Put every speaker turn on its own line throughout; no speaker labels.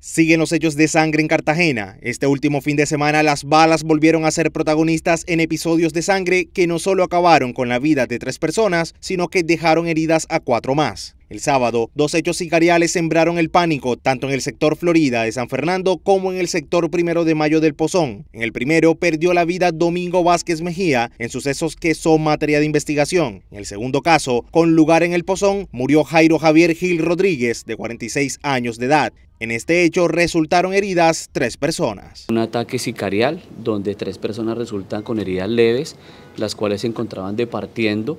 Siguen los hechos de sangre en Cartagena. Este último fin de semana las balas volvieron a ser protagonistas en episodios de sangre que no solo acabaron con la vida de tres personas, sino que dejaron heridas a cuatro más. El sábado, dos hechos sicariales sembraron el pánico tanto en el sector Florida de San Fernando como en el sector primero de mayo del Pozón. En el primero perdió la vida Domingo Vázquez Mejía en sucesos que son materia de investigación. En el segundo caso, con lugar en el Pozón, murió Jairo Javier Gil Rodríguez, de 46 años de edad. En este hecho resultaron heridas tres personas.
Un ataque sicarial donde tres personas resultan con heridas leves, las cuales se encontraban departiendo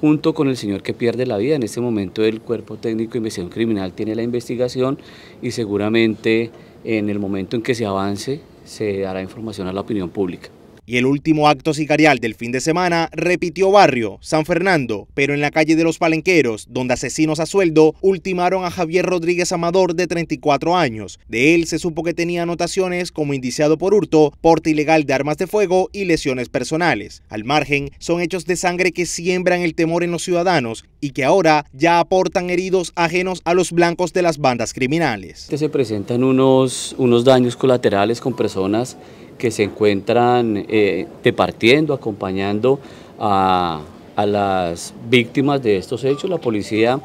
junto con el señor que pierde la vida. En este momento el Cuerpo Técnico de Investigación Criminal tiene la investigación y seguramente en el momento en que se avance se dará información a la opinión pública.
Y el último acto sicarial del fin de semana repitió barrio, San Fernando, pero en la calle de los Palenqueros, donde asesinos a sueldo ultimaron a Javier Rodríguez Amador de 34 años. De él se supo que tenía anotaciones como indiciado por hurto, porte ilegal de armas de fuego y lesiones personales. Al margen, son hechos de sangre que siembran el temor en los ciudadanos y que ahora ya aportan heridos ajenos a los blancos de las bandas criminales.
Se presentan unos, unos daños colaterales con personas que se encuentran eh, departiendo, acompañando a, las víctimas de estos hechos. La policía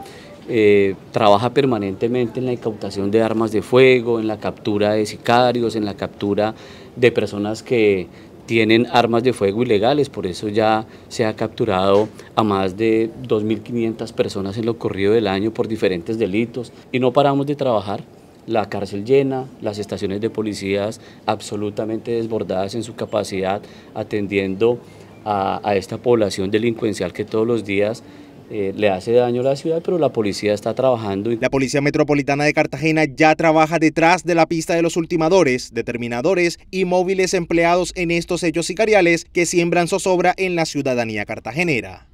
eh, trabaja permanentemente en la incautación de armas de fuego, en la captura de sicarios, en la captura de personas que tienen armas de fuego ilegales, por eso ya se ha capturado a más de 2.500 personas en lo corrido del año por diferentes delitos y no paramos de trabajar. La cárcel llena, las estaciones de policías absolutamente desbordadas en su capacidad atendiendo a, esta población delincuencial que todos los días eh, le hace daño a la ciudad, pero la policía está trabajando. La
Policía Metropolitana de Cartagena ya trabaja detrás de la pista de los ultimadores, determinadores y móviles empleados en estos hechos sicariales que siembran zozobra en la ciudadanía cartagenera.